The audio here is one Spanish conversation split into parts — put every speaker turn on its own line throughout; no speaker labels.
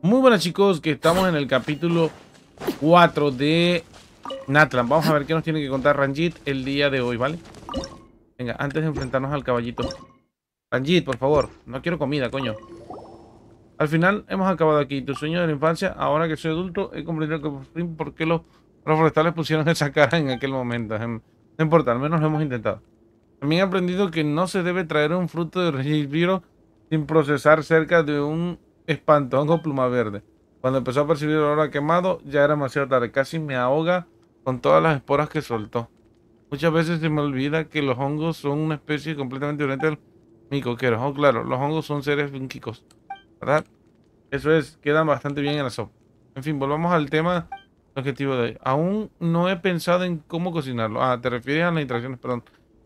Muy buenas chicos, que estamos en el capítulo 4 de Natlan. Vamos a ver qué nos tiene que contar Ranjit el día de hoy, ¿vale? Venga, antes de enfrentarnos al caballito. Ranjit, por favor, no quiero comida, coño. Al final hemos acabado aquí. Tu sueño de la infancia, ahora que soy adulto, he comprendido que por fin por qué los, forestales pusieron esa cara en aquel momento. Em, no importa, al menos lo hemos intentado. También he aprendido que no se debe traer un fruto de Viro sin procesar cerca de un Espanto, hongo pluma verde. Cuando empezó a percibir el olor a quemado, ya era demasiado tarde. Casi me ahoga con todas las esporas que soltó. Muchas veces se me olvida que los hongos son una especie completamente diferente al micoquero. Oh, claro, los hongos son seres finquicos. ¿verdad? Eso es, quedan bastante bien en la sopa. En fin, volvamos al tema objetivo de hoy. Aún no he pensado en cómo cocinarlo. Ah, te refieres a las interacciones, perdón.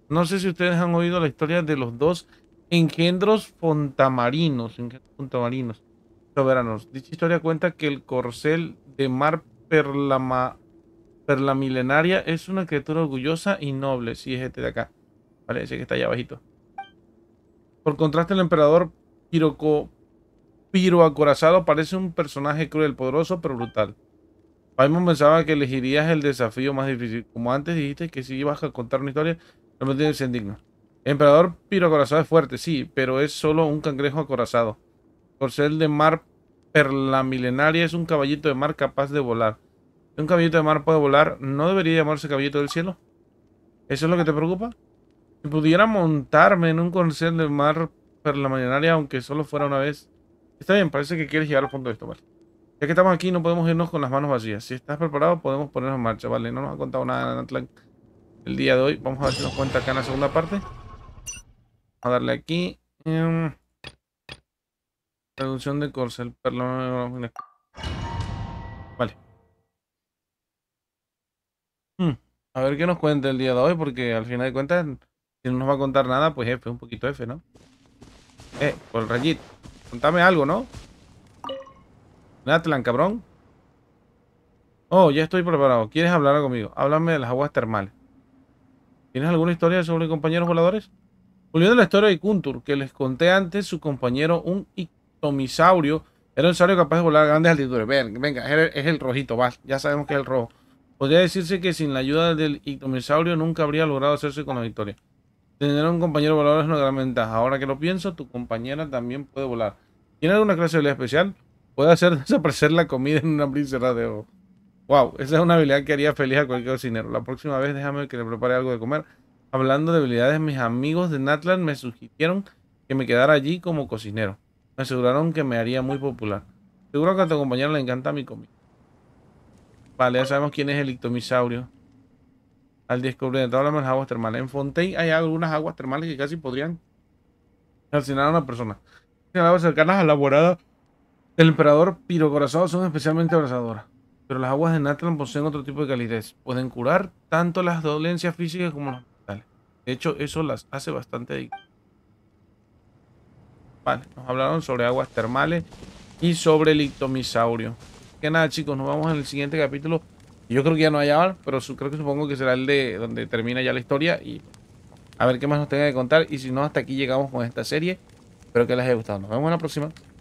No sé si ustedes han oído la historia de los dos engendros fontamarinos. Engendros fontamarinos soberanos. Dicha historia cuenta que el corcel de mar perlama, perlamilenaria es una criatura orgullosa y noble. Si es este de acá. Vale, ese que está allá abajito. Por contraste, el emperador Piroco, Piro Acorazado parece un personaje cruel, poderoso, pero brutal. Paimon pensaba que elegirías el desafío más difícil. Como antes dijiste que si ibas a contar una historia, me tienes indigno. El emperador piroacorazado es fuerte, sí, pero es solo un cangrejo acorazado corcel de mar perla milenaria es un caballito de mar capaz de volar. Un caballito de mar puede volar, ¿no debería llamarse caballito del cielo? ¿Eso es lo que te preocupa? Si pudiera montarme en un corcel de mar perla milenaria, aunque solo fuera una vez. Está bien, parece que quieres llegar al punto de esto, vale. Ya que estamos aquí, no podemos irnos con las manos vacías. Si estás preparado, podemos ponernos en marcha, vale. No nos ha contado nada el día de hoy. Vamos a ver si nos cuenta acá en la segunda parte. a darle aquí. Em, Reducción de corsel, Vale. Hmm, a ver qué nos cuenta el día de hoy, porque al final de cuentas, si no nos va a contar nada, pues F, un poquito F, ¿no? Eh, por el rayito. Contame algo, ¿no? Natlan, cabrón. Oh, ya estoy preparado. ¿Quieres hablar conmigo? Háblame de las aguas termales. ¿Tienes alguna historia sobre compañeros voladores? Volviendo la historia de Kuntur, que les conté antes, su compañero, un Tomisaurio era un saurio capaz de volar a grandes altitudes. Ven, venga, es el, rojito, va, ya sabemos que es el rojo. Podría decirse que sin la ayuda del ictomisaurio nunca habría logrado hacerse con la victoria. Tener un compañero volador es una gran ventaja. Ahora que lo pienso, tu compañera también puede volar. ¿Tiene alguna clase de habilidad especial? Puede hacer desaparecer la comida en una pincelada de ojo. Wow, esa es una habilidad que haría feliz a cualquier cocinero. La próxima vez déjame que le prepare algo de comer. Hablando de habilidades, mis amigos de Natlan me sugirieron que me quedara allí como cocinero. Me aseguraron que me haría muy popular. Seguro que a tu compañero le encanta mi comida. Vale, ya sabemos quién es el ictomisaurio. Al descubrir de las aguas termales. En Fontaine hay algunas aguas termales que casi podrían asesinar a una persona. Este las aguas cercanas a la morada del emperador pirocorazado son especialmente abrazadoras. Pero las aguas de Natlan poseen otro tipo de calidez. Pueden curar tanto las dolencias físicas como las mentales. De hecho, eso las hace bastante Vale, nos hablaron sobre aguas termales y sobre el ictomisaurio. Que nada, chicos, nos vamos en el siguiente capítulo. Yo creo que ya no hay ahora pero creo que supongo que será el de donde termina ya la historia y a ver qué más nos tenga que contar. Y si no, hasta aquí llegamos con esta serie. Espero que les haya gustado. Nos vemos en la próxima.